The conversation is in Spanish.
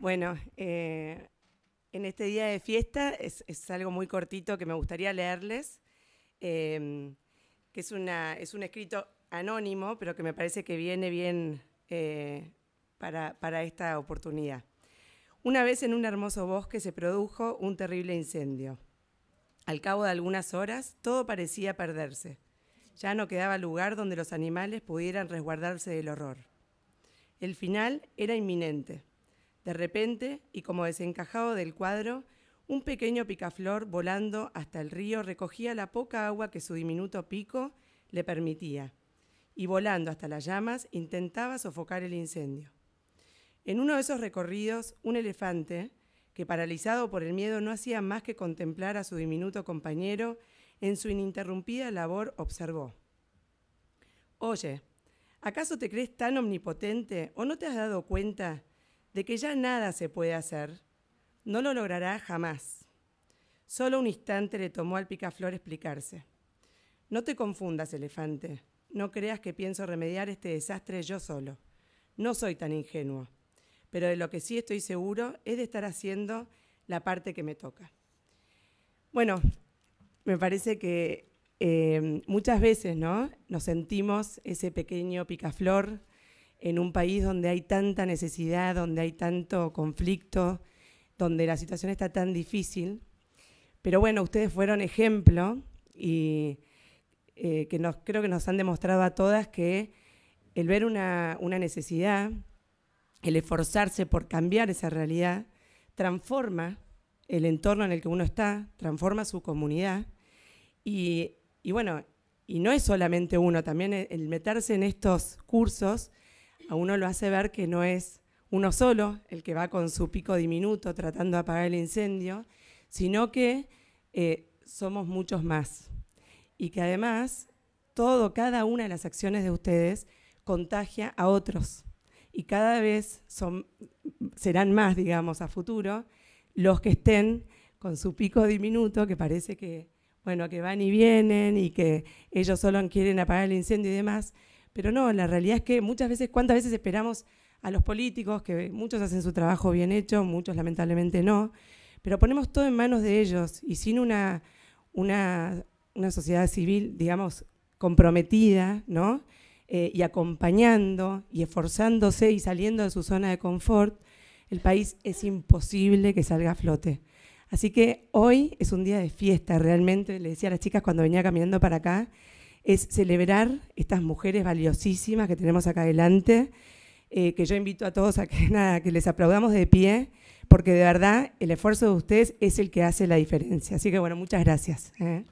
Bueno, eh, en este día de fiesta es, algo muy cortito que me gustaría leerles, eh, que es, un escrito anónimo, pero que me parece que viene bien eh, para, para esta oportunidad. Una vez en un hermoso bosque se produjo un terrible incendio. Al cabo de algunas horas, todo parecía perderse. Ya no quedaba lugar donde los animales pudieran resguardarse del horror. El final era inminente. De repente, y como desencajado del cuadro, un pequeño picaflor volando hasta el río recogía la poca agua que su diminuto pico le permitía, y volando hasta las llamas intentaba sofocar el incendio. En uno de esos recorridos, un elefante, que paralizado por el miedo no hacía más que contemplar a su diminuto compañero, en su ininterrumpida labor observó. Oye, ¿acaso te crees tan omnipotente o no te has dado cuenta de que ya nada se puede hacer, no lo logrará jamás. Solo un instante le tomó al picaflor explicarse. No te confundas, elefante. No creas que pienso remediar este desastre yo solo. No soy tan ingenuo. Pero de lo que sí estoy seguro es de estar haciendo la parte que me toca. Bueno, me parece que eh, muchas veces ¿no? nos sentimos ese pequeño picaflor en un país donde hay tanta necesidad, donde hay tanto conflicto, donde la situación está tan difícil. Pero bueno, ustedes fueron ejemplo y eh, que nos, creo que nos han demostrado a todas que el ver una, necesidad, el esforzarse por cambiar esa realidad, transforma el entorno en el que uno está, transforma su comunidad. y bueno, y no es solamente uno, también el meterse en estos cursos a uno lo hace ver que no es uno solo el que va con su pico diminuto tratando de apagar el incendio, sino que eh, somos muchos más. Y que además todo, cada una de las acciones de ustedes contagia a otros. Y cada vez son, serán más, digamos, a futuro, los que estén con su pico diminuto, que parece que, bueno, que van y vienen y que ellos solo quieren apagar el incendio y demás, pero no, la realidad es que muchas veces, ¿cuántas veces esperamos a los políticos, que muchos hacen su trabajo bien hecho, muchos lamentablemente no, pero ponemos todo en manos de ellos y sin una, una, sociedad civil, digamos, comprometida, ¿no? Eh, y acompañando y esforzándose y saliendo de su zona de confort, el país es imposible que salga a flote. Así que hoy es un día de fiesta, realmente, le decía a las chicas cuando venía caminando para acá, es celebrar estas mujeres valiosísimas que tenemos acá adelante, eh, que yo invito a todos a que, les aplaudamos de pie, porque de verdad el esfuerzo de ustedes es el que hace la diferencia. Así que bueno, muchas gracias. ¿eh?